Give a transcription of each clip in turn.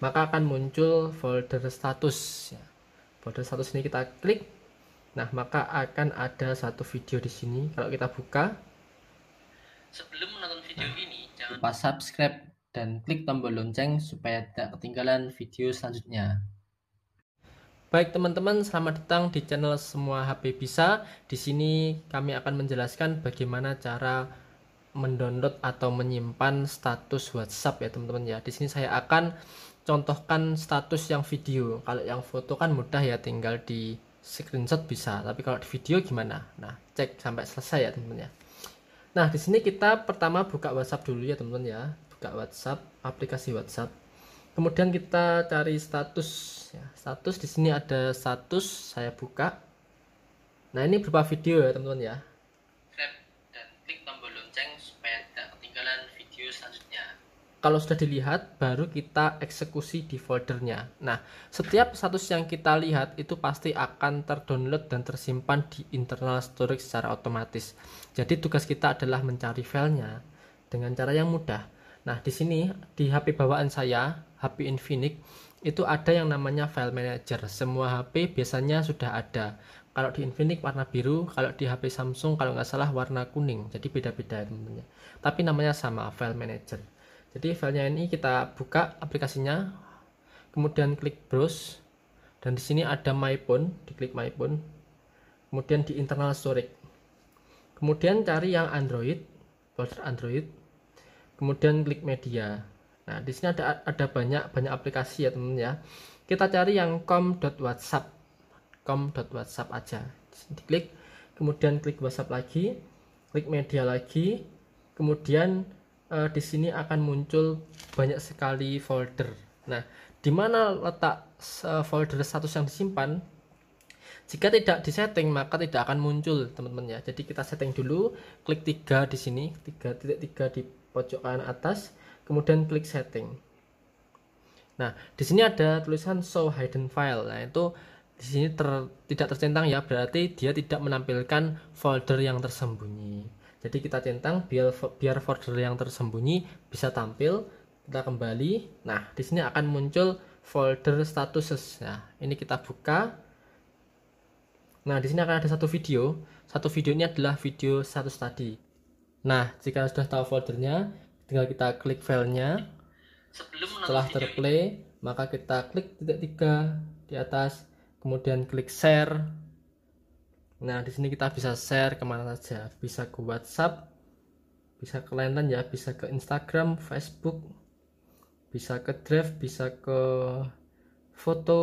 maka akan muncul folder status ya. folder status ini kita klik nah maka akan ada satu video di sini kalau kita buka sebelum menonton video nah, ini jangan lupa subscribe dan klik tombol lonceng supaya tidak ketinggalan video selanjutnya Baik teman-teman, selamat datang di channel Semua HP Bisa. Di sini kami akan menjelaskan bagaimana cara mendownload atau menyimpan status WhatsApp ya teman-teman ya. Di sini saya akan contohkan status yang video. Kalau yang foto kan mudah ya tinggal di screenshot bisa, tapi kalau di video gimana? Nah, cek sampai selesai ya teman-teman ya. Nah, di sini kita pertama buka WhatsApp dulu ya teman-teman ya. Buka WhatsApp, aplikasi WhatsApp. Kemudian kita cari status ya. Status di sini ada status, saya buka. Nah, ini berupa video ya teman-teman ya. ketinggalan video selanjutnya. Kalau sudah dilihat, baru kita eksekusi di foldernya. Nah, setiap status yang kita lihat itu pasti akan terdownload dan tersimpan di internal storage secara otomatis. Jadi tugas kita adalah mencari filenya dengan cara yang mudah. Nah, di sini di HP bawaan saya, HP Infinix, itu ada yang namanya file manager. Semua HP biasanya sudah ada kalau di Infinix warna biru, kalau di HP Samsung kalau nggak salah warna kuning. Jadi beda-beda tentunya. Tapi namanya sama, File Manager. Jadi filenya ini kita buka aplikasinya, kemudian klik browse, dan di sini ada My Phone, diklik My Phone, kemudian di internal storage. Kemudian cari yang Android, folder Android, kemudian klik media. Nah, di sini ada ada banyak banyak aplikasi ya teman ya. Kita cari yang com.whatsapp com.whatsapp aja klik, kemudian klik WhatsApp lagi klik media lagi kemudian eh, di sini akan muncul banyak sekali folder nah di mana letak eh, folder status yang disimpan jika tidak di setting maka tidak akan muncul teman-teman ya. Jadi kita setting dulu, klik tiga di sini, tiga titik tiga di pojok kanan atas, kemudian klik setting. Nah, di sini ada tulisan show hidden file. Nah, itu di sini ter, tidak tercentang ya berarti dia tidak menampilkan folder yang tersembunyi jadi kita centang biar biar folder yang tersembunyi bisa tampil kita kembali nah di sini akan muncul folder statuses ya nah, ini kita buka nah di sini akan ada satu video satu video ini adalah video status tadi nah jika sudah tahu foldernya tinggal kita klik filenya setelah terplay maka kita klik titik tiga di atas kemudian klik share nah di sini kita bisa share kemana saja bisa ke WhatsApp bisa ke lain ya bisa ke Instagram Facebook bisa ke Drive bisa ke foto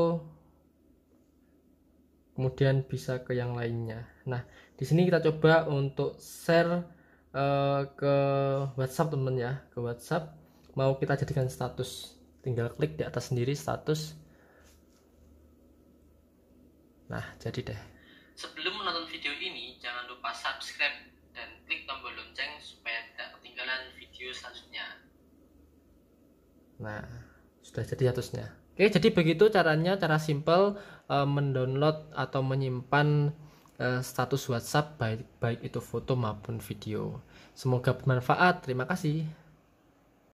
kemudian bisa ke yang lainnya nah di sini kita coba untuk share eh, ke WhatsApp teman ya ke WhatsApp mau kita jadikan status tinggal klik di atas sendiri status Nah, jadi deh. Sebelum menonton video ini, jangan lupa subscribe dan klik tombol lonceng supaya tidak ketinggalan video selanjutnya. Nah, sudah jadi statusnya. Oke, jadi begitu caranya, cara simple e, mendownload atau menyimpan e, status WhatsApp baik baik itu foto maupun video. Semoga bermanfaat. Terima kasih.